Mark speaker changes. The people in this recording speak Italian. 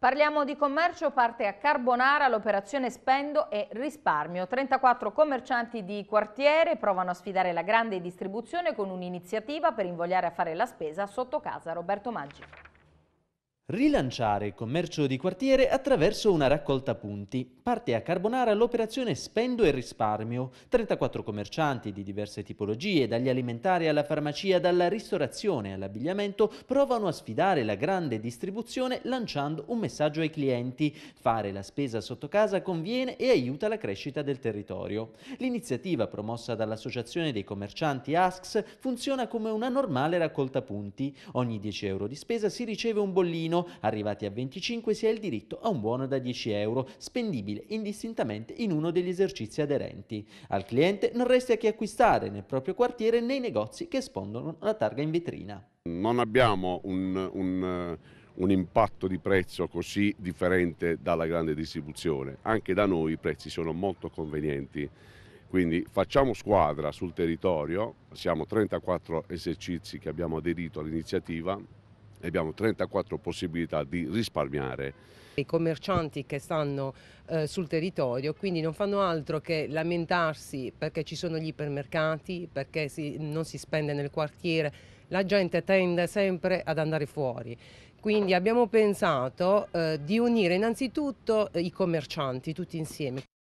Speaker 1: Parliamo di commercio, parte a Carbonara l'operazione Spendo e Risparmio. 34 commercianti di quartiere provano a sfidare la grande distribuzione con un'iniziativa per invogliare a fare la spesa sotto casa. Roberto Maggi.
Speaker 2: Rilanciare il commercio di quartiere attraverso una raccolta punti. Parte a Carbonara l'operazione Spendo e risparmio. 34 commercianti di diverse tipologie, dagli alimentari alla farmacia, dalla ristorazione all'abbigliamento, provano a sfidare la grande distribuzione lanciando un messaggio ai clienti. Fare la spesa sotto casa conviene e aiuta la crescita del territorio. L'iniziativa promossa dall'Associazione dei commercianti ASCS funziona come una normale raccolta punti. Ogni 10 euro di spesa si riceve un bollino anno, arrivati a 25, si ha il diritto a un buono da 10 euro, spendibile indistintamente in uno degli esercizi aderenti. Al cliente non resta che acquistare nel proprio quartiere nei negozi che espongono la targa in vetrina.
Speaker 3: Non abbiamo un, un, un impatto di prezzo così differente dalla grande distribuzione. Anche da noi i prezzi sono molto convenienti. Quindi facciamo squadra sul territorio, siamo 34 esercizi che abbiamo aderito all'iniziativa, abbiamo 34 possibilità di risparmiare.
Speaker 4: I commercianti che stanno eh, sul territorio quindi non fanno altro che lamentarsi perché ci sono gli ipermercati, perché si, non si spende nel quartiere, la gente tende sempre ad andare fuori. Quindi abbiamo pensato eh, di unire innanzitutto eh, i commercianti tutti insieme.